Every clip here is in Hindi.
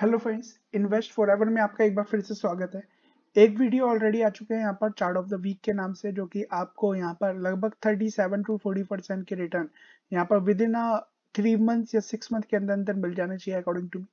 हेलो फ्रेंड्स इन्वेस्ट फॉर में आपका एक बार फिर से स्वागत है एक वीडियो ऑलरेडी आ चुके हैं यहाँ पर चार्ट ऑफ द वीक के नाम से जो कि आपको यहाँ पर लगभग 37 टू 40 परसेंट के रिटर्न यहाँ पर विद इन थ्री मंथ्स या सिक्स मंथ के अंदर अंदर मिल जाने चाहिए अकॉर्डिंग टू मी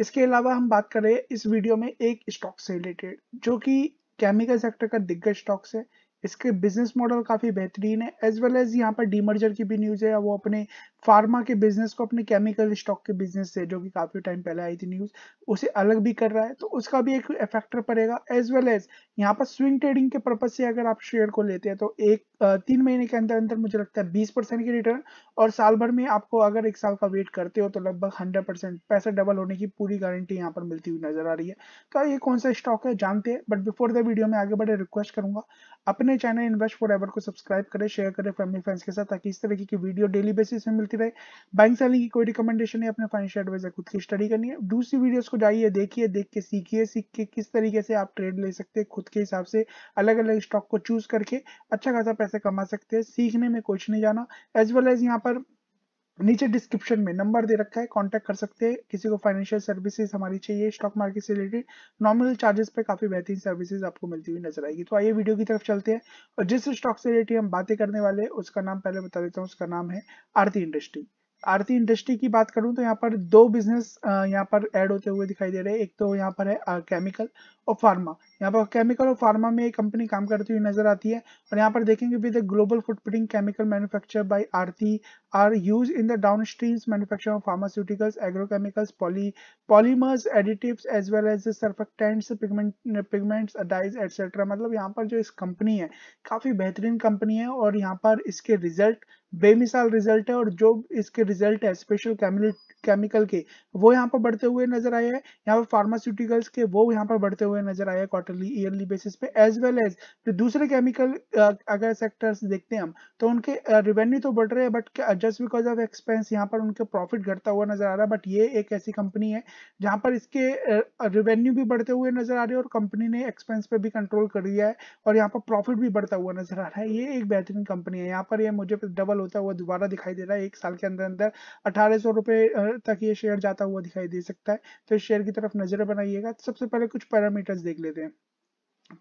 इसके अलावा हम बात करें इस वीडियो में एक स्टॉक से रिलेटेड जो कि केमिकल सेक्टर का दिग्गज स्टॉक्स है इसके बिजनेस मॉडल काफी बेहतरीन है एज वेल एज यहाँ पर डीमर्जर की भी न्यूज है वो अपने फार्मा के बिजनेस को अपने केमिकल स्टॉक के बिजनेस से जो कि काफी टाइम पहले आई थी न्यूज उसे अलग भी कर रहा है तो उसका भी एक इफेक्टर पड़ेगा एज वेल एज यहाँ पर स्विंग ट्रेडिंग के पर्पज से अगर आप शेयर को लेते हैं तो एक तीन महीने के अंदर अंदर मुझे लगता है बीस परसेंट की रिटर्न और साल भर में आपको अगर एक साल का वेट करते हो तो लगभग हंड्रेड परसेंट पैसा डबल होने की पूरी गारंटी यहाँ पर मिलती हुई नजर आ रही है तो ये कौन सा स्टॉक है जानते हैं बट बिफोर द वीडियो में आगे बढ़े रिक्वेस्ट करूंगा अपने चैनल इन्वेस्ट फॉर को सब्सक्राइब करें शेयर करें फैमिली फ्रेंड्स के साथ ताकि इस तरीके की वीडियो डेली बेसिस में मिलती कि रहे बैंक सेलिंग की कोई रिकमेंडेशन है अपने फाइनेंशियल एडवाइजर खुद की स्टडी करनी है दूसरी वीडियोस को जाइए देखिए देख के सीखिए सीख के किस तरीके से आप ट्रेड ले सकते हैं खुद के हिसाब से अलग अलग स्टॉक को चूज करके अच्छा खासा पैसे कमा सकते हैं सीखने में कुछ नहीं जाना एज वेल एज यहाँ पर नीचे डिस्क्रिप्शन में नंबर दे रखा है कांटेक्ट कर सकते हैं किसी को फाइनेंशियल सर्विसेज हमारी चाहिए स्टॉक मार्केट से रिलेटेड नॉमिनल चार्जेस पे काफी बेहतरीन सर्विसेज आपको मिलती हुई नजर आएगी तो आइए वीडियो की तरफ चलते हैं और जिस स्टॉक से रिलेटेड हम बातें करने वाले हैं उसका नाम पहले बता देता हूँ उसका नाम है आरती इंडस्ट्री आरती इंडस्ट्री की बात करूं तो यहाँ पर दो बिजनेस यहाँ पर ऐड होते हुए दिखाई दे रहे हैं एक तो यहाँ पर है केमिकल और फार्मा यहाँ पर केमिकल और फार्मा में एक कंपनी काम करती हुई नजर आती है और यहाँ पर देखेंगे with global footprint chemical manufacture by Aarti are use in the downstream manufacture of pharmaceuticals agrochemicals poly polymers additives as well as surfactants pigment pigments dyes etcetera मतलब यहाँ पर जो इस कंपनी है काफी बेहतरीन कंपनी है और यहाँ पर इसके रिजल्ट बेमिसाल रिजल्ट है और जो इसके रिजल्ट है स्पेशल केमिकल के वो यहाँ पर बढ़ते हुए नजर आए हैं यहाँ पर फार्मास्यूटिकल्स के वो यहाँ पर बढ़ते हुए नजर आए हैं क्वार्टरली ईयरली बेसिस पे एज वेल एज जो दूसरे केमिकल uh, अगर सेक्टर्स देखते हैं हम तो उनके रेवेन्यू uh, तो बढ़ रहे हैं but just because of expense यहाँ पर उनके प्रॉफिट घटता हुआ नजर आ रहा है बट ये एक ऐसी कंपनी है जहाँ पर इसके रेवेन्यू uh, भी बढ़ते हुए नजर आ रहे हैं और कंपनी ने एक्सपेंस पे भी कंट्रोल कर दिया है और यहाँ पर प्रॉफिट भी बढ़ता हुआ नजर आ रहा है ये एक बेहतरीन कंपनी है यहाँ पर ये मुझे डबल होता हुआ दोबारा दिखाई दे रहा है एक साल के अंदर अंदर अठारह सौ तक ये शेयर जाता हुआ दिखाई दे सकता है तो इस शेयर की तरफ नजर बनाइएगा सबसे पहले कुछ पैरामीटर्स देख लेते हैं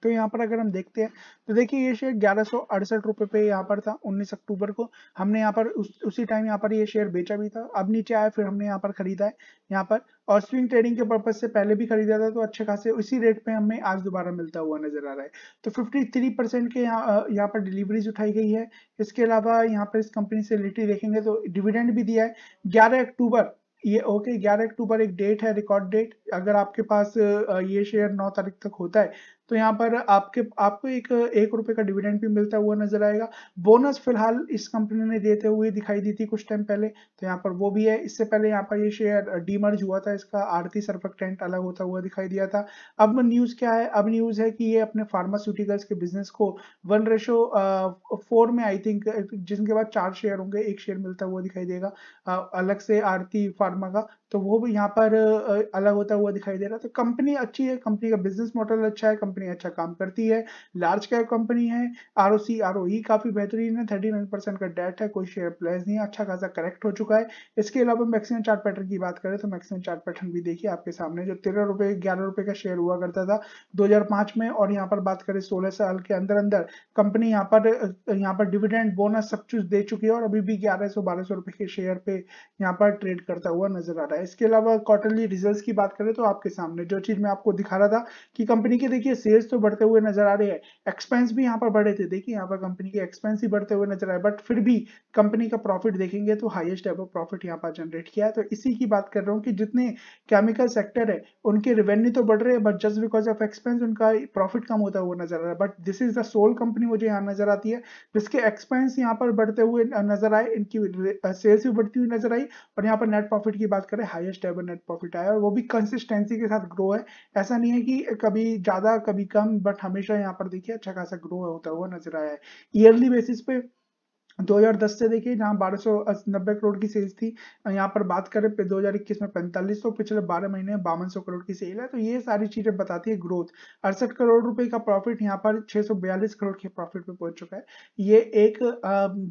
तो यहाँ पर अगर हम देखते हैं तो देखिए ये शेयर ग्यारह सौ अड़सठ पे यहाँ पर था 19 अक्टूबर को हमने यहाँ पर उस, उसी टाइम यहाँ पर ये शेयर बेचा भी था अब नीचे आया फिर हमने यहाँ पर खरीदा है यहाँ पर और स्विंग ट्रेडिंग के पर्पज से पहले भी खरीदा था तो अच्छे खासे उसी रेट पे हमें आज दोबारा मिलता हुआ नजर आ रहा है तो थ्री परसेंट के यहाँ यहाँ पर डिलीवरीज उठाई गई है इसके अलावा यहाँ पर इस कंपनी से रिलेटेड देखेंगे तो डिविडेंड भी दिया है ग्यारह अक्टूबर ये ओके ग्यारह अक्टूबर एक डेट है रिकॉर्ड डेट अगर आपके पास ये शेयर नौ तारीख तक होता है तो यहाँ पर आपके आपको एक एक रुपए का डिविडेंड भी मिलता हुआ नजर आएगा बोनस फिलहाल इस कंपनी ने देते हुए दिखाई दी थी कुछ टाइम पहले तो यहाँ पर वो भी है इससे पहले यहाँ पर ये शेयर डीमर्ज हुआ था इसका आरती सर्फेक्टेंट अलग होता हुआ दिखाई दिया था अब न्यूज़ क्या है अब न्यूज़ है कि ये अपने फार्मास्यूटिकल्स के बिजनेस को वन रेशो फोर में आई थिंक जिनके बाद चार शेयर होंगे एक शेयर मिलता हुआ दिखाई देगा uh, अलग से आरती फार्मा का तो वो भी यहाँ पर अलग होता हुआ दिखाई दे रहा है तो कंपनी अच्छी है कंपनी का बिजनेस मॉडल अच्छा है कंपनी अच्छा काम करती है लार्ज कैप कंपनी है R O C R O E e काफ़ी बेहतरीन है थर्टी नाइन परसेंट का डेट है कोई शेयर प्लेस नहीं है अच्छा खासा करेक्ट हो चुका है इसके अलावा मैक्सिमम चार्ट पैटर्न की बात करें तो मैक्सिमम चार्ट पैटर्न भी देखिए आपके सामने जो तेरह रुपये ग्यारह रुपये का शेयर हुआ करता था दो हजार पांच में और यहाँ पर बात करें सोलह साल के अंदर अंदर कंपनी यहाँ पर यहाँ पर डिविडेंड बोनस सब कुछ दे चुकी है और अभी भी ग्यारह सौ बारह सौ रुपये के शेयर पे यहाँ पर ट्रेड करता हुआ नजर आ रहा है इसके अलावा क्वार्टरली रिजल्ट्स की बात करें तो आपके सामने जो चीज़ मैं आपको दिखा रहा था कि कंपनी के देखिए सेल्स तो बढ़ते हुए नजर आ रहे हैं एक्सपेंस भी यहाँ पर बढ़े थे देखिए यहाँ पर कंपनी के एक्सपेंस ही बढ़ते हुए नजर आए बट फिर भी कंपनी का प्रॉफिट देखेंगे तो हाइएस्ट एवर प्रॉफिट यहाँ पर जनरेट किया है तो इसी की बात कर रहा हूँ कि जितने केमिकल सेक्टर है उनके रेवेन्यू तो बढ़ रहे हैं but just because of expense उनका प्रॉफिट कम होता हुआ नजर आ रहा है but this is the sole company मुझे यहाँ नजर आती है जिसके एक्सपेंस यहाँ पर बढ़ते हुए नजर आए इनकी सेल्स भी बढ़ती हुई नजर आई और यहाँ पर नेट प्रॉफिट की बात करें हाईएस्ट एवर नेट प्रॉफिट आया और वो भी कंसिस्टेंसी के साथ ग्रो है ऐसा नहीं है कि कभी ज़्यादा कभी कम बट हमेशा यहाँ पर देखिए अच्छा खासा ग्रो होता हुआ नजर आया है ईयरली बेसिस पे 2010 से देखिए जहां बारह सौ नब्बे करोड़ की सेल्स थी यहाँ पर बात करें 2021 में पैंतालीस सौ पिछले 12 महीने बावन सौ करोड़ की सेल है तो ये सारी चीजें बताती है ग्रोथ अड़सठ करोड़ रुपए का प्रॉफिट यहाँ पर 642 करोड़ के प्रॉफिट पे पहुंच चुका है ये एक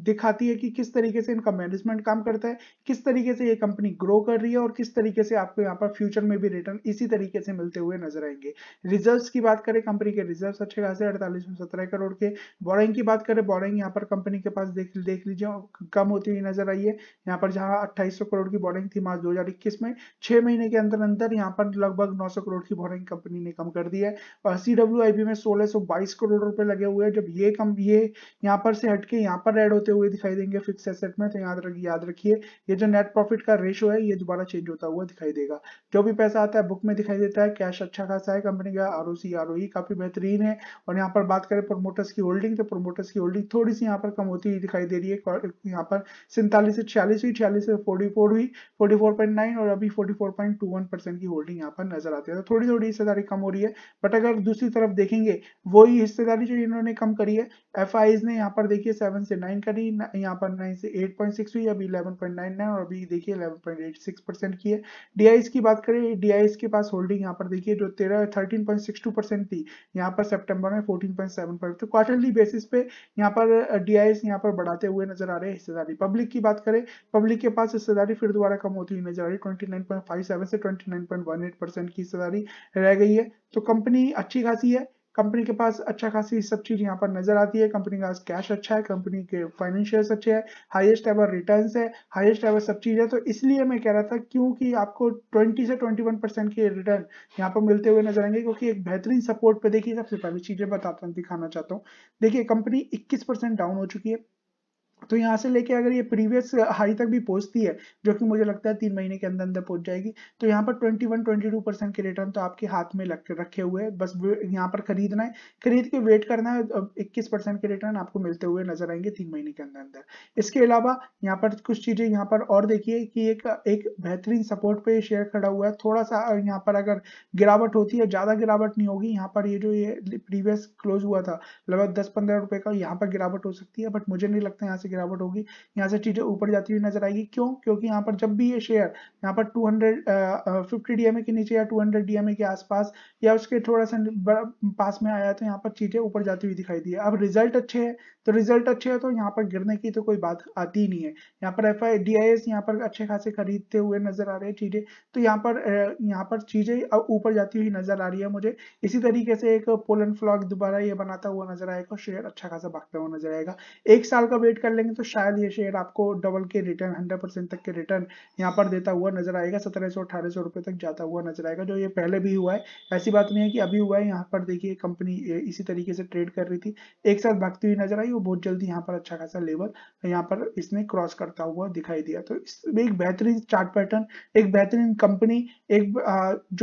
दिखाती है कि किस तरीके से इनका मैनेजमेंट काम करता है किस तरीके से ये कंपनी ग्रो कर रही है और किस तरीके से आपको यहाँ पर फ्यूचर में भी रिटर्न इसी तरीके से मिलते हुए नजर आएंगे रिजर्व की बात करें कंपनी के रिजर्व अच्छे खासे अड़तालीस सत्रह करोड़ के बोरिंग की बात करें बोरिंग यहाँ पर कंपनी के पास देख देख लीजिए कम होती हुई नजर आई है यहाँ पर जहाँ अट्ठाईस करोड़ की बोरिंग थी मार्च 2021 में छह महीने के अंदर अंदर यहाँ पर लगभग 900 करोड़ की बोरिंग कंपनी ने कम कर दी है और सी में सोलह करोड़ रुपए लगे हुए हैं जब ये कम ये यहाँ पर से हटके यहाँ पर एड होते हुए दिखाई देंगे फिक्स एसेट में तो याद रखिए याद रखिए ये जो नेट प्रॉफिट का रेशो है ये दोबारा चेंज होता हुआ दिखाई देगा जो भी पैसा आता है बुक में दिखाई देता है कैश अच्छा खासा है कंपनी का आर ओ e काफी बेहतरीन है और यहाँ पर बात करें प्रोमोटर्स की होल्डिंग तो प्रोमोटर्स की होल्डिंग थोड़ी सी यहाँ पर कम होती हुई दिखाई दिखाई दे रही है यहाँ पर सैंतालीस से छियालीस हुई छियालीस से फोर्टी फोर हुई फोर्टी फोर पॉइंट नाइन और अभी forty four point two one percent की होल्डिंग यहाँ पर नजर आती है तो थोड़ी थोड़ी हिस्सेदारी कम हो रही है बट अगर दूसरी तरफ देखेंगे वही हिस्सेदारी जो इन्होंने कम करी है एफ ने यहाँ पर देखिए सेवन से नाइन करी यहाँ पर नाइन से एट पॉइंट सिक्स हुई अभी इलेवन पॉइंट नाइन नाइन और अभी देखिए eleven point eight six percent की है डीआईएस की बात करें डीआईएस के पास होल्डिंग यहाँ पर देखिए जो तेरह thirteen point six two percent थी यहाँ पर सेप्टेम्बर में फोर्टीन पॉइंट सेवन पर तो क्वार्टरली बेसिस पे यहाँ पर डीआईएस यहाँ पर बढ़ा बढ़ाते हुए नजर आ रहे हैं हिस्सेदारी पब्लिक की बात करें पब्लिक के पास हिस्सेदारी फिर दोबारा कम होती हुई नजर आ रही ट्वेंटी से ट्वेंटी की हिस्सेदारी रह गई है तो कंपनी अच्छी खासी है कंपनी के पास अच्छा खासी सब चीज यहाँ पर नजर आती है कंपनी का कैश अच्छा है कंपनी के फाइनेंशियल्स अच्छे हैं हाईएस्ट एवर रिटर्न्स है हाईएस्ट एवर सब चीज है तो इसलिए मैं कह रहा था क्योंकि आपको 20 से 21 परसेंट के रिटर्न यहाँ पर मिलते हुए नजर आएंगे क्योंकि एक बेहतरीन सपोर्ट पे देखिए सबसे पहले चीजें बताता दिखाना चाहता हूँ देखिये कंपनी इक्कीस डाउन हो चुकी है तो यहाँ से लेके अगर ये प्रीवियस हाई तक भी पहुंचती है जो कि मुझे लगता है तीन महीने के अंदर अंदर पहुंच जाएगी तो यहाँ पर 21 22 परसेंट के रिटर्न तो आपके हाथ में लग रखे हुए हैं बस यहाँ पर खरीदना है खरीद के वेट करना है इक्कीस परसेंट के रिटर्न आपको मिलते हुए नजर आएंगे तीन महीने के अंदर अंदर इसके अलावा यहाँ पर कुछ चीजें यहाँ पर और देखिए कि एक एक बेहतरीन सपोर्ट पे शेयर खड़ा हुआ है थोड़ा सा यहाँ पर अगर गिरावट होती है ज्यादा गिरावट नहीं होगी यहाँ पर ये जो ये प्रीवियस क्लोज हुआ था लगभग दस पंद्रह रुपए का यहाँ पर गिरावट हो सकती है बट मुझे नहीं लगता यहाँ से गिरावट होगी यहाँ से चीजें ऊपर जाती हुई नजर आएगी क्यों क्योंकि यहाँ पर जब भी ये शेयर यहाँ पर 200 फिफ्टी डीएमए के नीचे या 200 डीएमए के आसपास या उसके थोड़ा सा पास में आया तो यहाँ पर चीजें ऊपर जाती हुई दिखाई दी अब रिजल्ट अच्छे है तो रिजल्ट अच्छे है तो यहाँ पर गिरने की तो कोई बात आती ही नहीं है यहाँ पर एफ आई यहाँ पर अच्छे खासे खरीदते हुए नजर आ रहे हैं चीजें तो यहाँ पर यहाँ पर चीजें ऊपर जाती हुई नजर आ रही है मुझे इसी तरीके से एक पोलन फ्लॉग दोबारा ये बनाता हुआ नजर आएगा शेयर अच्छा खासा भागता हुआ नजर आएगा एक साल का वेट कर ले करेंगे तो शायद ये शेयर आपको डबल के रिटर्न हंड्रेड परसेंट तक के रिटर्न यहाँ पर देता हुआ नजर आएगा सत्रह सौ अठारह सौ रुपए तक जाता हुआ नजर आएगा जो ये पहले भी हुआ है ऐसी बात नहीं है कि अभी हुआ है यहाँ पर देखिए कंपनी इसी तरीके से ट्रेड कर रही थी एक साथ भागती हुई नजर आई वो बहुत जल्दी यहाँ पर अच्छा खासा लेवल यहाँ पर इसने क्रॉस करता हुआ दिखाई दिया तो इसमें एक बेहतरीन चार्ट पैटर्न एक बेहतरीन कंपनी एक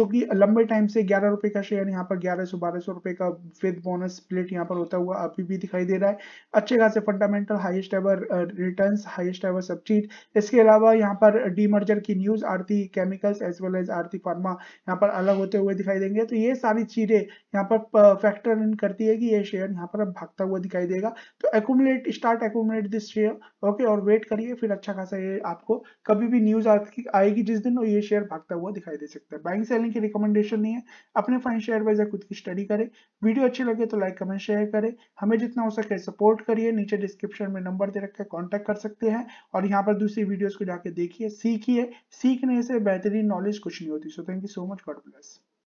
जो कि लंबे टाइम से ग्यारह रुपए का शेयर यहाँ पर ग्यारह सौ बारह सौ रुपए का विद बोनस स्प्लिट यहाँ पर होता हुआ अभी भी दिखाई दे रहा है अच्छे खासे fundamental highest ever return highest ever सब्सिड इसके अलावा यहाँ पर डी मर्जर की news Aarti chemicals as well as Aarti pharma यहाँ पर अलग होते हुए दिखाई देंगे तो ये सारी चीजें यहाँ पर फैक्टर uh, इन करती है कि ये शेयर यहाँ पर अब भागता हुआ दिखाई देगा तो एकट स्टार्ट एकट दिस शेयर ओके और वेट करिए फिर अच्छा खासा ये आपको कभी भी न्यूज आएगी जिस दिन और ये शेयर भागता हुआ दिखाई दे सकता है बैंक सेलिंग की रिकमेंडेशन नहीं है अपने फाइन शेयर वाइज खुद की स्टडी करें वीडियो अच्छी लगे तो लाइक कमेंट शेयर करें हमें जितना हो सके सपोर्ट करिए नीचे डिस्क्रिप्शन में नंबर नंबर दे रखा है कॉन्टेक्ट कर सकते हैं और यहाँ पर दूसरी वीडियोज को जाके देखिए सीखिए सीखने से बेहतरीन नॉलेज कुछ नहीं होती so thank you so much God bless